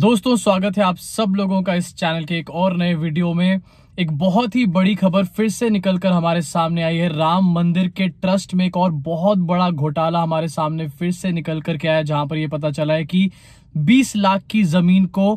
दोस्तों स्वागत है आप सब लोगों का इस चैनल के एक और नए वीडियो में एक बहुत ही बड़ी खबर फिर से निकलकर हमारे सामने आई है राम मंदिर के ट्रस्ट में एक और बहुत बड़ा घोटाला हमारे सामने फिर से निकल कर के आया जहां पर यह पता चला है कि 20 लाख की जमीन को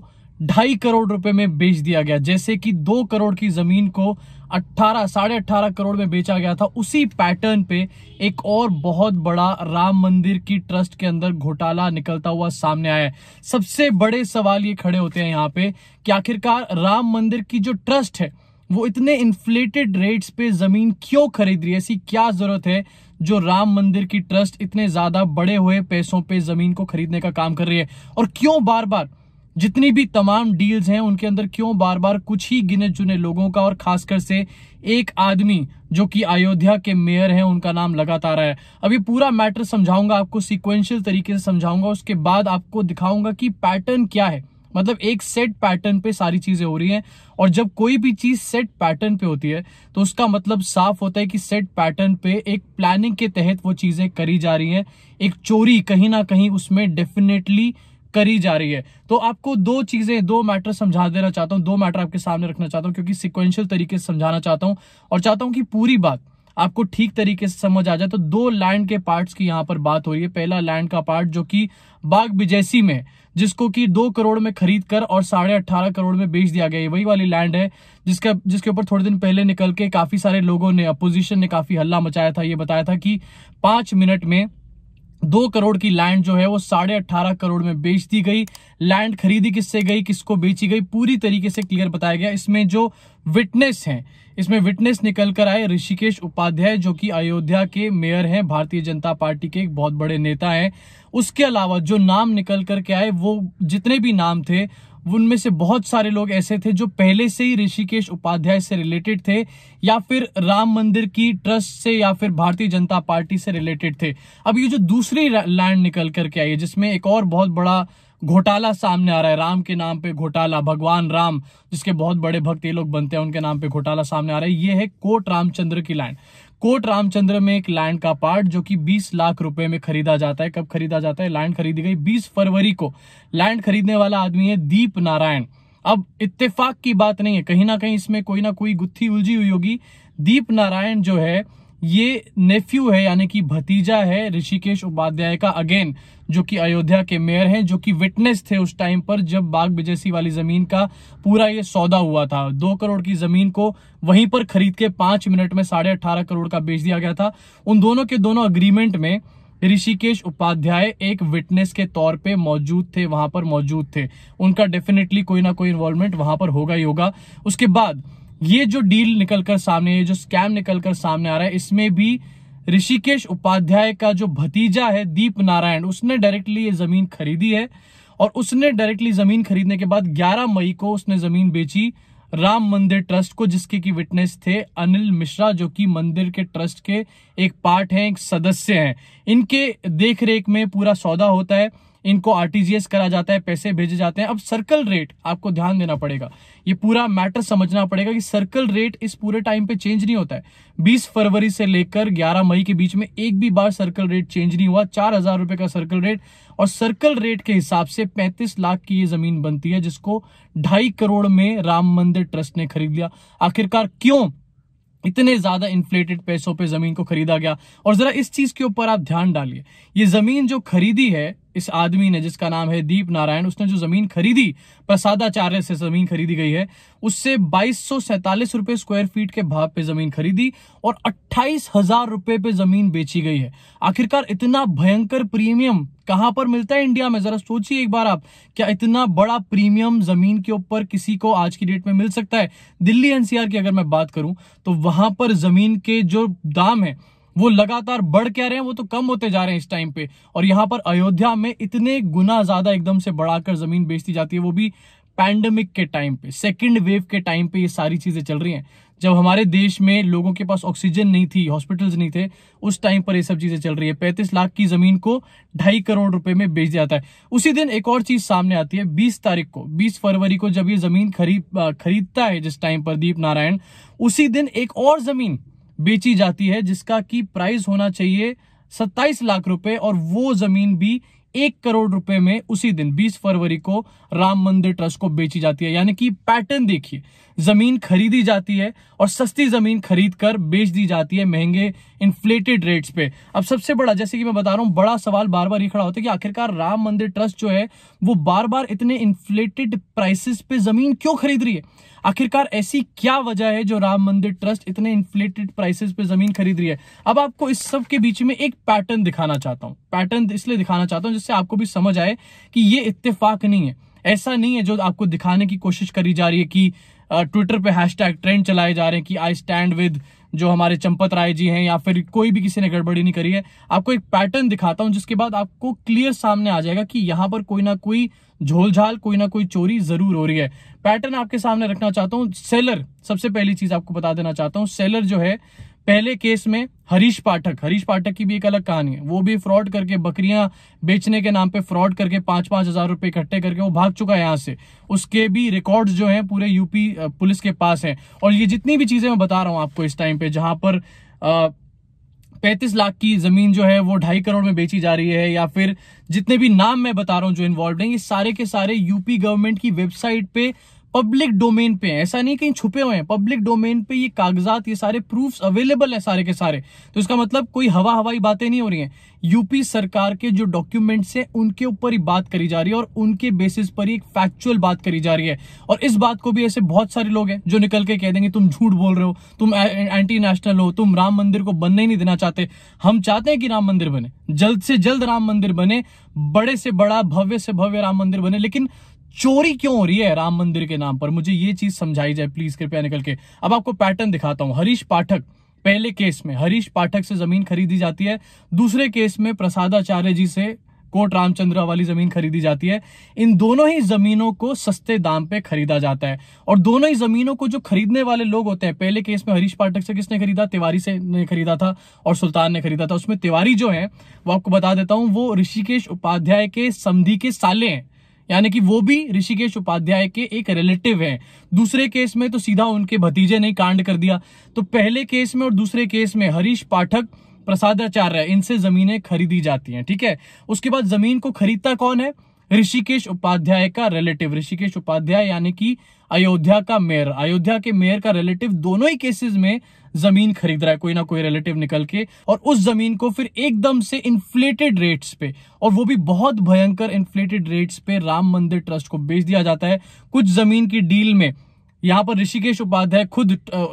ढाई करोड़ रुपए में बेच दिया गया जैसे कि दो करोड़ की जमीन को अट्ठारह साढ़े अट्ठारह करोड़ में बेचा गया था उसी पैटर्न पे एक और बहुत बड़ा राम मंदिर की ट्रस्ट के अंदर घोटाला निकलता हुआ सामने आया है सबसे बड़े सवाल ये खड़े होते हैं यहाँ पे कि आखिरकार राम मंदिर की जो ट्रस्ट है वो इतने इन्फ्लेटेड रेट्स पे जमीन क्यों खरीद रही है ऐसी क्या जरूरत है जो राम मंदिर की ट्रस्ट इतने ज्यादा बड़े हुए पैसों पे जमीन को खरीदने का काम कर रही है और क्यों बार बार जितनी भी तमाम डील्स हैं उनके अंदर क्यों बार बार कुछ ही गिने चुने लोगों का और खासकर से एक आदमी जो कि अयोध्या के मेयर हैं उनका नाम लगातार है अभी पूरा मैटर समझाऊंगा आपको सिक्वेंशियल तरीके से समझाऊंगा उसके बाद आपको दिखाऊंगा कि पैटर्न क्या है मतलब एक सेट पैटर्न पे सारी चीजें हो रही हैं और जब कोई भी चीज सेट पैटर्न पे होती है तो उसका मतलब साफ होता है कि सेट पैटर्न पे एक प्लानिंग के तहत वो चीजें करी जा रही हैं एक चोरी कहीं ना कहीं उसमें डेफिनेटली करी जा रही है तो आपको दो चीजें दो मैटर समझा देना चाहता हूँ दो मैटर आपके सामने रखना चाहता हूँ क्योंकि सिक्वेंशियल तरीके से समझाना चाहता हूँ और चाहता हूँ कि पूरी बात आपको ठीक तरीके से समझ आ जाए तो दो लैंड के पार्ट्स की यहां पर बात हो रही है पहला लैंड का पार्ट जो कि बाग बिजैसी में जिसको कि दो करोड़ में खरीद कर और साढ़े अट्ठारह करोड़ में बेच दिया गया है वही वाली लैंड है जिसका जिसके ऊपर थोड़े दिन पहले निकल के काफी सारे लोगों ने अपोजिशन ने काफी हल्ला मचाया था ये बताया था कि पांच मिनट में दो करोड़ की लैंड जो है वो साढ़े अट्ठारह करोड़ में बेच दी गई लैंड खरीदी किससे गई किसको बेची गई पूरी तरीके से क्लियर बताया गया इसमें जो विटनेस हैं इसमें विटनेस निकल कर आए ऋषिकेश उपाध्याय जो कि अयोध्या के मेयर हैं भारतीय जनता पार्टी के एक बहुत बड़े नेता हैं उसके अलावा जो नाम निकल कर के आए वो जितने भी नाम थे उनमें से बहुत सारे लोग ऐसे थे जो पहले से ही ऋषिकेश उपाध्याय से रिलेटेड थे या फिर राम मंदिर की ट्रस्ट से या फिर भारतीय जनता पार्टी से रिलेटेड थे अब ये जो दूसरी लैंड निकल करके आई है जिसमें एक और बहुत बड़ा घोटाला सामने आ रहा है राम के नाम पे घोटाला भगवान राम जिसके बहुत बड़े भक्त ये लोग बनते हैं उनके नाम पे घोटाला सामने आ रहा है ये है कोट रामचंद्र की लैंड कोट रामचंद्र में एक लैंड का पार्ट जो कि 20 लाख रुपए में खरीदा जाता है कब खरीदा जाता है लैंड खरीदी गई 20 फरवरी को लैंड खरीदने वाला आदमी है दीप नारायण अब इत्तेफाक की बात नहीं है कहीं ना कहीं इसमें कोई ना कोई गुत्थी उलझी हुई होगी दीप नारायण जो है ये नेफ्यू है यानी कि भतीजा है ऋषिकेश उपाध्याय का अगेन जो कि अयोध्या के मेयर हैं जो कि विटनेस थे उस टाइम पर जब बाग बिजयसी वाली जमीन का पूरा ये सौदा हुआ था दो करोड़ की जमीन को वहीं पर खरीद के पांच मिनट में साढ़े अठारह करोड़ का बेच दिया गया था उन दोनों के दोनों अग्रीमेंट में ऋषिकेश उपाध्याय एक विटनेस के तौर पे मौजूद थे वहां पर मौजूद थे उनका डेफिनेटली कोई ना कोई इन्वॉल्वमेंट वहां पर होगा ही होगा उसके बाद ये जो डील निकलकर सामने ये जो स्कैम निकलकर सामने आ रहा है इसमें भी ऋषिकेश उपाध्याय का जो भतीजा है दीप नारायण उसने डायरेक्टली ये जमीन खरीदी है और उसने डायरेक्टली जमीन खरीदने के बाद 11 मई को उसने जमीन बेची राम मंदिर ट्रस्ट को जिसके की विटनेस थे अनिल मिश्रा जो कि मंदिर के ट्रस्ट के एक पार्ट हैं एक सदस्य हैं इनके देखरेख में पूरा सौदा होता है इनको आरटीजीएस करा जाता है पैसे भेजे जाते हैं अब सर्कल रेट आपको ध्यान देना पड़ेगा ये पूरा मैटर समझना पड़ेगा कि सर्कल रेट इस पूरे टाइम पे चेंज नहीं होता है बीस फरवरी से लेकर ग्यारह मई के बीच में एक भी बार सर्कल रेट चेंज नहीं हुआ चार हजार रुपए का सर्कल रेट और सर्कल रेट के हिसाब से पैंतीस लाख की ये जमीन बनती है जिसको ढाई करोड़ में राम मंदिर ट्रस्ट ने खरीद लिया आखिरकार क्यों इतने ज्यादा इन्फ्लेटेड पैसों पे जमीन को खरीदा गया और जरा इस चीज के ऊपर आप ध्यान डालिए ये जमीन जो खरीदी है इस आदमी ने जिसका नाम है दीप नारायण उसने जो जमीन खरीदी प्रसादाचार्य से जमीन खरीदी गई है उससे बाईस रुपए स्क्वायर फीट के भाव पे जमीन खरीदी और अट्ठाईस हजार रुपए पे जमीन बेची गई है आखिरकार इतना भयंकर प्रीमियम कहां पर मिलता है इंडिया में जरा सोचिए एक बार आप क्या इतना बड़ा प्रीमियम जमीन के ऊपर किसी को आज की डेट में मिल सकता है दिल्ली एनसीआर की अगर मैं बात करूं तो वहां पर जमीन के जो दाम है वो लगातार बढ़ क्या रहे हैं वो तो कम होते जा रहे हैं इस टाइम पे और यहाँ पर अयोध्या में इतने गुना ज्यादा एकदम से बढ़ाकर जमीन बेचती जाती है वो भी पैंडमिक के टाइम पे सेकेंड वेव के टाइम पे ये सारी चीजें चल रही हैं जब हमारे देश में लोगों के पास ऑक्सीजन नहीं थी हॉस्पिटल्स नहीं थे उस टाइम पर ये सब चीजें चल रही है पैंतीस लाख की जमीन को ढाई करोड़ रुपए में बेच दिया जाता है उसी दिन एक और चीज सामने आती है बीस तारीख को बीस फरवरी को जब ये जमीन खरीद खरीदता है जिस टाइम पर दीप नारायण उसी दिन एक और जमीन बेची जाती है जिसका की प्राइस होना चाहिए सत्ताईस लाख रुपए और वो जमीन भी एक करोड़ रुपए में उसी दिन 20 फरवरी को राम मंदिर ट्रस्ट को बेची जाती है यानी कि पैटर्न देखिए जमीन खरीदी जाती है और सस्ती जमीन खरीद कर बेच दी जाती है महंगे इन्फ्लेटेड रेट्स पे अब सबसे बड़ा जैसे कि मैं बता रहा हूं बड़ा सवाल बार बार ये खड़ा होता है कि आखिरकार राम मंदिर ट्रस्ट जो है वो बार बार इतने इन्फ्लेटेड प्राइसेस पे जमीन क्यों खरीद रही है आखिरकार ऐसी क्या वजह है जो राम मंदिर ट्रस्ट इतने इन्फ्लेटेड प्राइसेस पे जमीन खरीद रही है अब आपको इस सब के बीच में एक पैटर्न दिखाना चाहता हूं पैटर्न इसलिए दिखाना चाहता हूं जिससे आपको भी समझ आए कि ये इत्तेफाक नहीं है ऐसा नहीं है जो आपको दिखाने की कोशिश करी जा रही है कि ट्विटर पे हैशटैग ट्रेंड चलाए जा रहे हैं कि आई स्टैंड विद जो हमारे चंपत राय जी हैं या फिर कोई भी किसी ने गड़बड़ी नहीं करी है आपको एक पैटर्न दिखाता हूं जिसके बाद आपको क्लियर सामने आ जाएगा कि यहां पर कोई ना कोई झोलझाल कोई ना कोई चोरी जरूर हो रही है पैटर्न आपके सामने रखना चाहता हूं सेलर सबसे पहली चीज आपको बता देना चाहता हूं सेलर जो है पहले केस में हरीश पाठक हरीश पाठक की भी एक अलग कहानी है वो भी फ्रॉड करके बकरियां बेचने के नाम पे फ्रॉड करके पांच पांच हजार रुपए इकट्ठे करके वो भाग चुका है यहां से उसके भी रिकॉर्ड्स जो हैं पूरे यूपी पुलिस के पास हैं और ये जितनी भी चीजें मैं बता रहा हूं आपको इस टाइम पे जहां पर आ, पैंतीस लाख की जमीन जो है वो ढाई करोड़ में बेची जा रही है या फिर जितने भी नाम मैं बता रहा हूं जो इन्वॉल्व हैं ये सारे के सारे यूपी गवर्नमेंट की वेबसाइट पे पब्लिक डोमेन पे है ऐसा नहीं कहीं छुपे हुए हैं पब्लिक डोमेन पे ये कागजात ये सारे प्रूफ्स अवेलेबल है सारे के सारे तो इसका मतलब कोई हवा हवाई बातें नहीं हो रही हैं यूपी सरकार के जो डॉक्यूमेंट्स हैं उनके ऊपर ही बात करी जा रही है और उनके बेसिस पर ही एक फैक्चुअल बात करी जा रही है और इस बात को भी ऐसे बहुत सारे लोग हैं जो निकल के कह देंगे तुम झूठ बोल रहे हो तुम एंटी नेशनल हो तुम राम मंदिर को बनने ही नहीं देना चाहते हम चाहते हैं कि राम मंदिर बने जल्द से जल्द राम मंदिर बने बड़े से बड़ा भव्य से भव्य राम मंदिर बने लेकिन चोरी क्यों हो रही है राम मंदिर के नाम पर मुझे ये चीज समझाई जाए प्लीज कृपया निकल के अब आपको पैटर्न दिखाता हूं हरीश पाठक पहले केस में हरीश पाठक से जमीन खरीदी जाती है दूसरे केस में प्रसादाचार्य जी से कोट रामचंद्र वाली जमीन खरीदी जाती है इन दोनों ही जमीनों को सस्ते दाम पे खरीदा जाता है और दोनों ही जमीनों को जो खरीदने वाले लोग होते हैं पहले केस में हरीश पाठक से किसने खरीदा तिवारी से ने खरीदा था और सुल्तान ने खरीदा था उसमें तिवारी जो है वो आपको बता देता हूं वो ऋषिकेश उपाध्याय के समधि के साले हैं यानी कि वो भी ऋषिकेश उपाध्याय के एक रिलेटिव हैं दूसरे केस में तो सीधा उनके भतीजे ने कांड कर दिया तो पहले केस में और दूसरे केस में हरीश पाठक प्रसादाचार्य इनसे जमीनें खरीदी जाती हैं ठीक है उसके बाद जमीन को खरीदता कौन है ऋषिकेश उपाध्याय का रिलेटिव ऋषिकेश उपाध्याय यानी कि अयोध्या का मेयर अयोध्या के मेयर का रिलेटिव दोनों ही केसेस में जमीन खरीद रहा है कोई ना कोई रिलेटिव निकल के और उस जमीन को फिर एकदम से इन्फ्लेटेड रेट्स पे और वो भी बहुत भयंकर इन्फ्लेटेड रेट्स पे राम मंदिर ट्रस्ट को बेच दिया जाता है कुछ जमीन की डील में यहाँ पर ऋषिकेश उपाध्याय खुद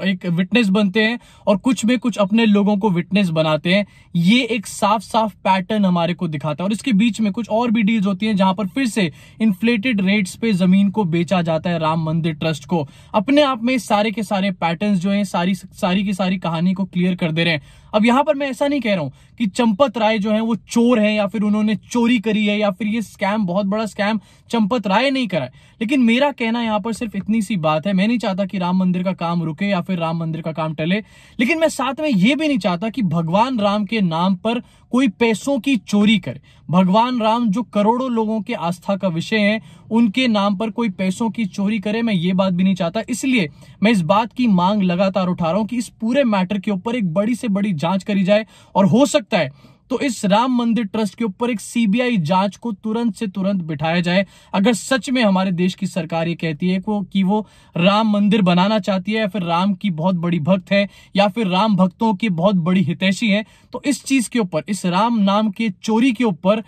एक विटनेस बनते हैं और कुछ में कुछ अपने लोगों को विटनेस बनाते हैं ये एक साफ साफ पैटर्न हमारे को दिखाता है और इसके बीच में कुछ और भी डील्स होती हैं जहां पर फिर से इन्फ्लेटेड रेट्स पे जमीन को बेचा जाता है राम मंदिर ट्रस्ट को अपने आप में सारे के सारे पैटर्न जो है सारी सारी की सारी कहानी को क्लियर कर दे रहे हैं अब यहां पर मैं ऐसा नहीं कह रहा हूं कि चंपत राय जो है वो चोर है या फिर उन्होंने चोरी करी है या फिर ये स्कैम बहुत बड़ा स्कैम चंपत राय नहीं करा है लेकिन मेरा कहना यहां पर सिर्फ इतनी सी बात है मैं नहीं चाहता कि राम मंदिर का काम रुके या फिर राम मंदिर का काम टले लेकिन मैं साथ में ये भी नहीं चाहता कि भगवान राम के नाम पर कोई पैसों की चोरी करे भगवान राम जो करोड़ों लोगों के आस्था का विषय है उनके नाम पर कोई पैसों की चोरी करे मैं ये बात भी नहीं चाहता इसलिए मैं इस बात की मांग लगातार उठा रहा हूं कि इस पूरे मैटर के ऊपर एक बड़ी से बड़ी जांच करी जाए और हो सकता है तो इस राम मंदिर ट्रस्ट के ऊपर एक सीबीआई जांच को तुरंत से तुरंत बिठाया जाए अगर सच में हमारे देश की सरकार ये कहती है को कि वो राम मंदिर बनाना चाहती है या फिर राम की बहुत बड़ी भक्त है या फिर राम भक्तों की बहुत बड़ी हितैषी है तो इस चीज के ऊपर इस राम नाम के चोरी के ऊपर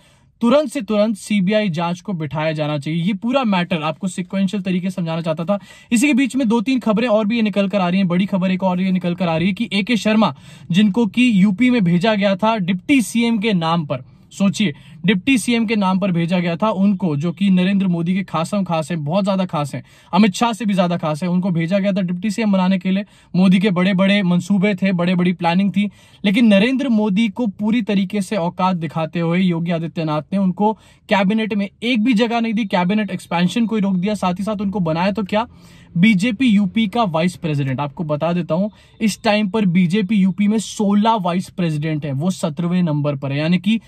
तुरंत से तुरंत सीबीआई जांच को बिठाया जाना चाहिए ये पूरा मैटर आपको सिक्वेंशियल तरीके से समझाना चाहता था इसी के बीच में दो तीन खबरें और भी ये निकल कर आ रही है बड़ी खबर एक और ये निकल कर आ रही है कि ए के शर्मा जिनको की यूपी में भेजा गया था डिप्टी सीएम के नाम पर सोचिए डिप्टी सीएम के नाम पर भेजा गया था उनको जो कि नरेंद्र मोदी के खासम खास हैं बहुत ज्यादा खास हैं अमित शाह से भी ज्यादा खास है उनको भेजा गया था डिप्टी सीएम बनाने के लिए मोदी के बड़े बड़े मंसूबे थे बड़े बड़ी प्लानिंग थी लेकिन नरेंद्र मोदी को पूरी तरीके से औकात दिखाते हुए योगी आदित्यनाथ ने उनको कैबिनेट में एक भी जगह नहीं दी कैबिनेट एक्सपेंशन को रोक दिया साथ ही साथ उनको बनाया तो क्या बीजेपी यूपी का वाइस प्रेसिडेंट आपको बता देता हूं इस टाइम पर बीजेपी यूपी में 16 वाइस प्रेसिडेंट है वो सत्रहवें नंबर पर है यानी कि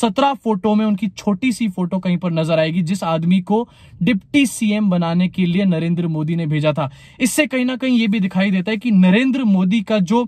17 फोटो में उनकी छोटी सी फोटो कहीं पर नजर आएगी जिस आदमी को डिप्टी सीएम बनाने के लिए नरेंद्र मोदी ने भेजा था इससे कहीं ना कहीं ये भी दिखाई देता है कि नरेंद्र मोदी का जो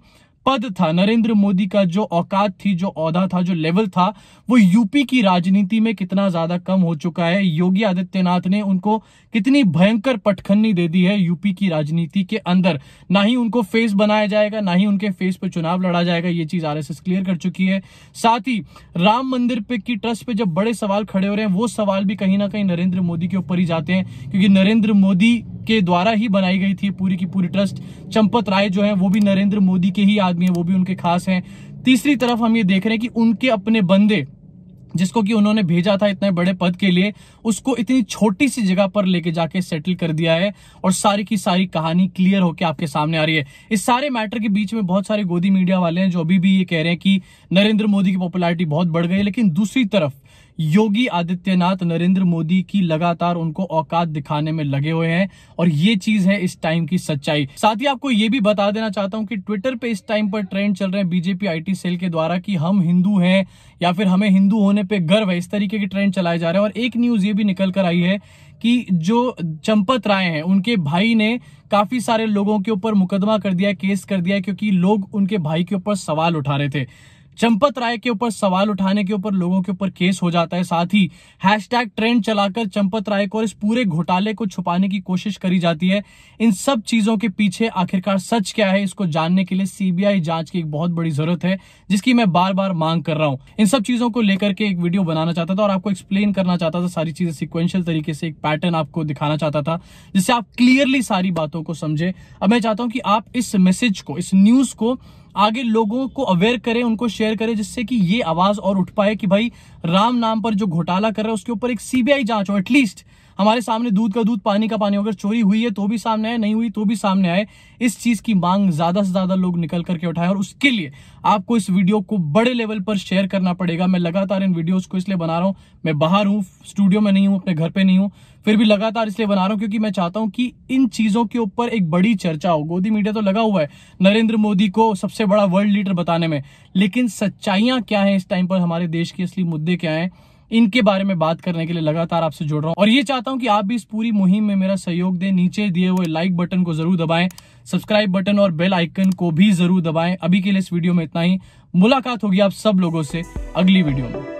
पद था नरेंद्र मोदी का जो औकात थी जो औदा था जो लेवल था वो यूपी की राजनीति में कितना ज्यादा कम हो चुका है योगी आदित्यनाथ ने उनको कितनी भयंकर पटखनी दे दी है यूपी की राजनीति के अंदर ना ही उनको फेस बनाया जाएगा ना ही उनके फेस पर चुनाव लड़ा जाएगा ये चीज आरएसएस क्लियर कर चुकी है साथ ही राम मंदिर पे की ट्रस्ट पे जब बड़े सवाल खड़े हो रहे हैं वो सवाल भी कहीं ना कहीं नरेंद्र मोदी के ऊपर ही जाते हैं क्योंकि नरेंद्र मोदी के द्वारा ही बनाई गई थी पूरी की पूरी ट्रस्ट चंपत राय जो है वो भी नरेंद्र मोदी के ही आदमी आदमी है वो भी उनके खास हैं तीसरी तरफ हम ये देख रहे हैं कि उनके अपने बंदे जिसको कि उन्होंने भेजा था इतने बड़े पद के लिए उसको इतनी छोटी सी जगह पर लेके जाके सेटल कर दिया है और सारी की सारी कहानी क्लियर होकर आपके सामने आ रही है इस सारे मैटर के बीच में बहुत सारे गोदी मीडिया वाले हैं जो अभी भी ये कह रहे हैं कि नरेंद्र मोदी की पॉपुलैरिटी बहुत बढ़ गई लेकिन दूसरी तरफ योगी आदित्यनाथ नरेंद्र मोदी की लगातार उनको औकात दिखाने में लगे हुए हैं और ये चीज है इस टाइम की सच्चाई साथ ही आपको ये भी बता देना चाहता हूँ कि ट्विटर पे इस टाइम पर ट्रेंड चल रहे हैं बीजेपी आईटी सेल के द्वारा कि हम हिंदू हैं या फिर हमें हिंदू होने पर गर्व है इस तरीके के ट्रेंड चलाए जा रहे हैं और एक न्यूज ये भी निकल कर आई है कि जो चंपत राय हैं उनके भाई ने काफी सारे लोगों के ऊपर मुकदमा कर दिया केस कर दिया क्योंकि लोग उनके भाई के ऊपर सवाल उठा रहे थे चंपत राय के ऊपर सवाल उठाने के ऊपर लोगों के ऊपर केस हो जाता है साथ ही हैश ट्रेंड चलाकर चंपत राय को और इस पूरे घोटाले को छुपाने की कोशिश करी जाती है इन सब चीजों के पीछे आखिरकार सच क्या है इसको जानने के लिए सीबीआई जांच की एक बहुत बड़ी जरूरत है जिसकी मैं बार बार मांग कर रहा हूं इन सब चीजों को लेकर के एक वीडियो बनाना चाहता था और आपको एक्सप्लेन करना चाहता था सारी चीजें सिक्वेंशियल तरीके से एक पैटर्न आपको दिखाना चाहता था जिससे आप क्लियरली सारी बातों को समझे अब मैं चाहता हूं कि आप इस मैसेज को इस न्यूज को आगे लोगों को अवेयर करें उनको शेयर करें जिससे कि ये आवाज और उठ पाए कि भाई राम नाम पर जो घोटाला कर रहा है उसके ऊपर एक सीबीआई जांच हो एटलीस्ट हमारे सामने दूध का दूध पानी का पानी अगर चोरी हुई है तो भी सामने आए नहीं हुई तो भी सामने आए इस चीज की मांग ज्यादा से ज्यादा लोग निकल करके उठाए और उसके लिए आपको इस वीडियो को बड़े लेवल पर शेयर करना पड़ेगा मैं लगातार इन वीडियोज को इसलिए बना रहा हूँ मैं बाहर हूँ स्टूडियो में नहीं हूँ अपने घर पर नहीं हूँ फिर भी लगातार इसलिए बना रहा हूँ क्योंकि मैं चाहता हूँ कि इन चीजों के ऊपर एक बड़ी चर्चा हो गोदी मीडिया तो लगा हुआ है नरेंद्र मोदी को सबसे बड़ा वर्ल्ड लीडर बताने में लेकिन सच्चाइयां क्या है इस टाइम पर हमारे देश के असली मुद्दे क्या है इनके बारे में बात करने के लिए लगातार आपसे जुड़ रहा हूँ और ये चाहता हूँ कि आप भी इस पूरी मुहिम में मेरा सहयोग दें नीचे दिए हुए लाइक बटन को जरूर दबाएं सब्सक्राइब बटन और बेल आइकन को भी जरूर दबाएं अभी के लिए इस वीडियो में इतना ही मुलाकात होगी आप सब लोगों से अगली वीडियो में